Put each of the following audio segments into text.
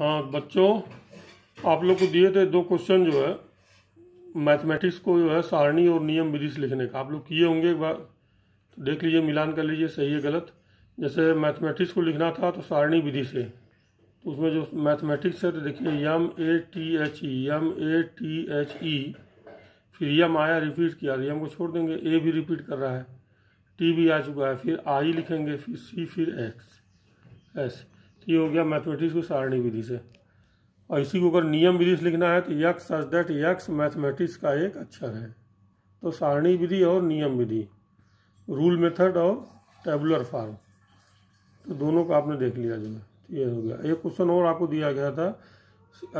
हाँ बच्चों आप लोग को दिए थे दो क्वेश्चन जो है मैथमेटिक्स को जो है सारणी और नियम विधि से लिखने का आप लोग किए होंगे एक बार तो देख लीजिए मिलान कर लीजिए सही है गलत जैसे मैथमेटिक्स को लिखना था तो सारणी विधि से तो उसमें जो मैथमेटिक्स है तो देखिए M A T H E M A T H E फिर यम आया रिपीट किया तो यम को छोड़ देंगे ए भी रिपीट कर रहा है टी भी आ चुका है फिर आई लिखेंगे फिर सी फिर एक्स एस ये हो गया मैथमेटिक्स की सारणी विधि से और इसी को अगर नियम विधि से लिखना है तो x such that x mathematics का एक अक्षर है तो सारणी विधि और नियम विधि रूल मेथड और टेबुलर फॉर्म तो दोनों का आपने देख लिया जो तो है ये हो गया एक क्वेश्चन और आपको दिया गया था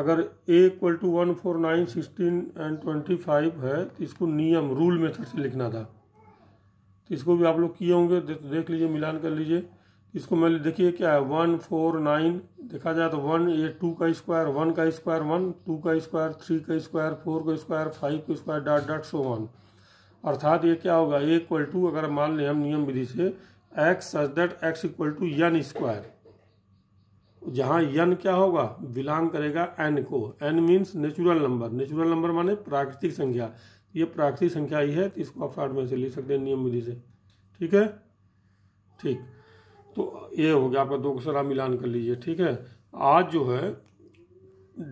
अगर A equal to one four nine sixteen and twenty five है तो इसको नियम रूल मेथड से लिखना था तो इसको भी आप लोग किए होंगे तो देख लीजिए मिलान कर लीजिए इसको मैं देखिए क्या है वन फोर नाइन देखा जाए तो वन ये टू का स्क्वायर वन का स्क्वायर वन टू का स्क्वायर थ्री का स्क्वायर फोर का स्क्वायर फाइव का square dot dot so on अर्थात ये क्या होगा ए इक्वल टू अगर मान लें हम नियम विधि से x such that x equal to n square जहाँ यन क्या होगा बिलोंग करेगा एन को N means natural number natural number माने प्राकृतिक संख्या ये प्राकृतिक संख्या ही है तो इसको आप शॉर्ट में से लिख सकते हैं नियम विधि से ठीक है ठीक तो ये हो गया आपका दो सरा आप मिलान कर लीजिए ठीक है आज जो है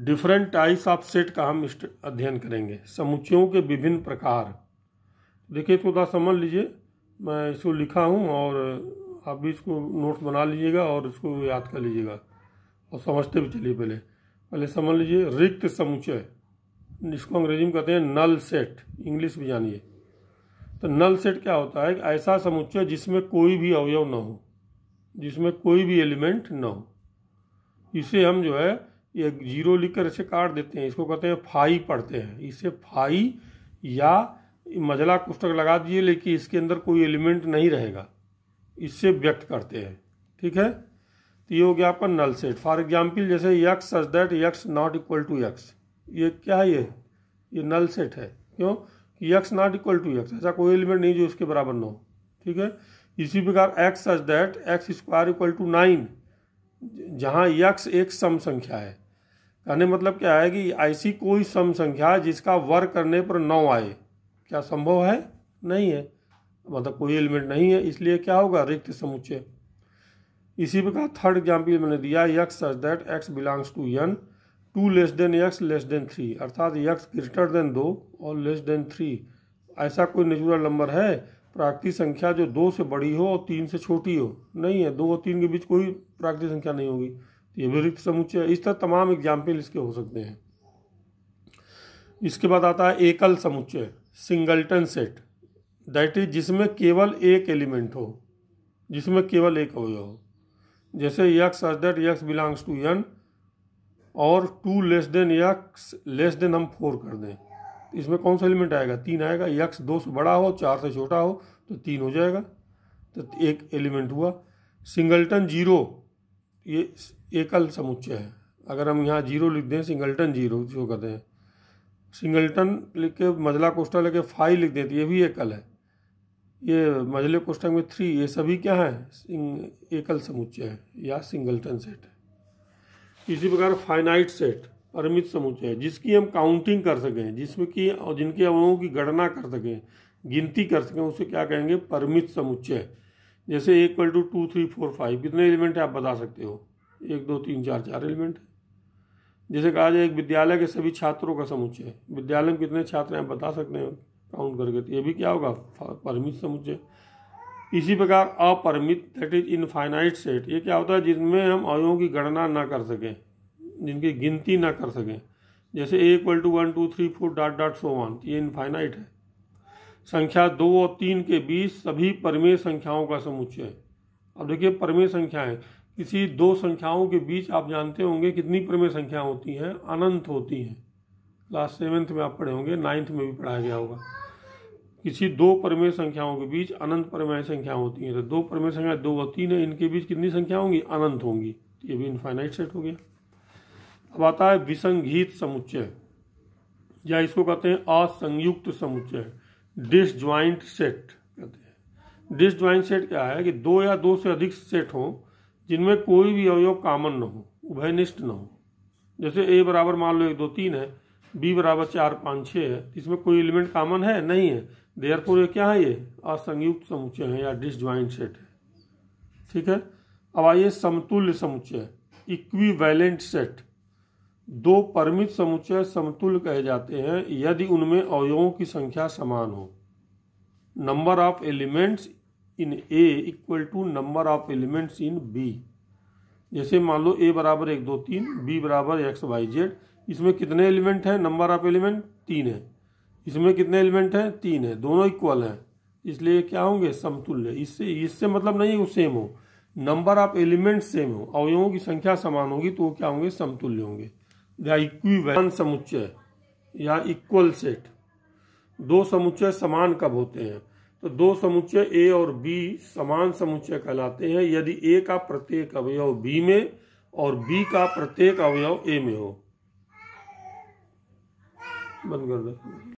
डिफरेंट टाइप्स ऑफ सेट का हम अध्ययन करेंगे समुच्चयों के विभिन्न प्रकार देखिए तो उदा समझ लीजिए मैं इसको लिखा हूँ और आप भी इसको नोट्स बना लीजिएगा और इसको याद कर लीजिएगा और समझते भी चलिए पहले पहले समझ लीजिए रिक्त समुच्चय जिसको अंग्रेजी में कहते हैं नल सेट इंग्लिश भी जानिए तो नल सेट क्या होता है ऐसा समुच्चय जिसमें कोई भी अवयव ना हो जिसमें कोई भी एलिमेंट ना हो इसे हम जो है ये जीरो लिखकर इसे काट देते हैं इसको कहते हैं फाई पढ़ते हैं इसे फाई या मजला कुष्टक लगा दीजिए लेकिन इसके अंदर कोई एलिमेंट नहीं रहेगा इससे व्यक्त करते हैं ठीक है तो ये हो गया आपका नल सेट फॉर एग्जाम्पल जैसे x such that x not equal to x ये क्या है ये ये नल सेट है क्यों कि x not equal to x ऐसा कोई एलिमेंट नहीं जो इसके बराबर ना हो ठीक है इसी प्रकार x such that x square equal to nine जहाँ यक्स एक सम संख्या है कहने मतलब क्या है कि ऐसी कोई सम संख्या जिसका वर्ग करने पर नौ आए क्या संभव है नहीं है मतलब कोई एलिमेंट नहीं है इसलिए क्या होगा रिक्त समुच्चय इसी प्रकार थर्ड एग्जाम्पल मैंने दिया x such that x belongs to n two less than x less than three अर्थात यक्स ग्रेटर देन दो और लेस देन थ्री ऐसा कोई नेचुरल नंबर है प्राकृतिक संख्या जो दो से बड़ी हो और तीन से छोटी हो नहीं है दो और तीन के बीच कोई प्राकृतिक संख्या नहीं होगी तो ये भी रिक्त समुच्चय है इस तरह तमाम एग्जाम्पल इसके हो सकते हैं इसके बाद आता है एकल समुच्चय सिंगलटन सेट दैट इज जिसमें केवल एक एलिमेंट हो जिसमें केवल एक अवय हो जैसे यक्स अज that x belongs to n और two less than x less than हम फोर कर दें इसमें कौन सा एलिमेंट आएगा तीन आएगा यक्स दो से बड़ा हो चार से छोटा हो तो तीन हो जाएगा तो एक एलिमेंट हुआ सिंगल्टन जीरो ये एकल समुच्चय है अगर हम यहाँ जीरो लिख दें सिंगल्टन जीरो जो कहते हैं सिंगल्टन लिख के मजला कोष्टा लेके फाइव लिख दें तो ये भी एकल है ये मजले कोष्टक में थ्री ये सभी क्या है एकल समुच्चय है या सिंगल्टन सेट है इसी प्रकार फाइनाइट सेट परिमित समुच्चय जिसकी हम काउंटिंग कर सकें जिसमें कि जिनके अवयवों की गणना कर सकें गिनती कर सकें उसे क्या कहेंगे परिमित समुच्चय जैसे एक two two three four five कितने एलिमेंट है आप बता सकते हो एक दो तीन चार चार एलिमेंट है जैसे कहा जाए एक विद्यालय के सभी छात्रों का समुच्चय विद्यालय में कितने छात्र हैं आप बता सकते हैं काउंट करके तो ये भी क्या होगा परिमित समुच्चय इसी प्रकार अपरिमित दैट इज इनफाइनाइट सेट ये क्या होता है जिनमें हम अवयवों की गणना ना कर सकें जिनकी गिनती ना कर सकें जैसे A equal to one two three four dot dot so on ये इनफाइनाइट है संख्या दो और तीन के बीच सभी परमेय संख्याओं का समुच्चय है अब देखिए परमेय संख्याएं किसी दो संख्याओं के बीच आप जानते होंगे कितनी परमेय संख्या होती हैं अनंत होती हैं क्लास सेवेंथ में आप पढ़े होंगे नाइन्थ में भी पढ़ाया गया होगा किसी दो परमेय संख्याओं के बीच अनंत परमेय संख्या होती हैं तो दो परमेय संख्या दो और तीन है इनके बीच कितनी संख्या होंगी अनंत होंगी ये भी इनफाइनाइट सेट हो गया अब आता है विसंगीत समुच्चय या इसको कहते हैं असंयुक्त समुच्चय ज्वाइंट सेट कहते हैं ज्वाइंट सेट क्या है कि दो या दो से अधिक सेट हो जिनमें कोई भी अवयव कॉमन न हो उभयनिष्ठ न हो जैसे ए बराबर मान लो एक दो तीन है बी बराबर चार पाँच छः है तो इसमें कोई एलिमेंट कॉमन है नहीं है देयरपुर ये क्या है ये असंयुक्त समुच्चय है या ज्वाइंट सेट है ठीक है अब आइए समतुल्य समुच्चय इक्वी सेट दो परमित समुच्चय समतुल्य कहे जाते हैं यदि उनमें अवयवों की संख्या समान हो number of elements in A equal to number of elements in B जैसे मान लो ए बराबर एक दो तीन बी बराबर एक्स वाई जेड इसमें कितने एलिमेंट हैं नंबर ऑफ एलिमेंट तीन है इसमें कितने एलिमेंट हैं तीन है दोनों इक्वल हैं इसलिए क्या होंगे समतुल्य इससे इससे मतलब नहीं वो सेम हो नंबर ऑफ एलिमेंट सेम हो अवयवों की संख्या समान होगी तो वो क्या होंगे समतुल्य होंगे या इक्वी समुच्चय या इक्वल सेट दो समुच्चय समान कब होते हैं तो दो समुच्चय ए और बी समान समुच्चय कहलाते हैं यदि ए का प्रत्येक अवयव बी में और बी का प्रत्येक अवयव ए में हो बंद कर दो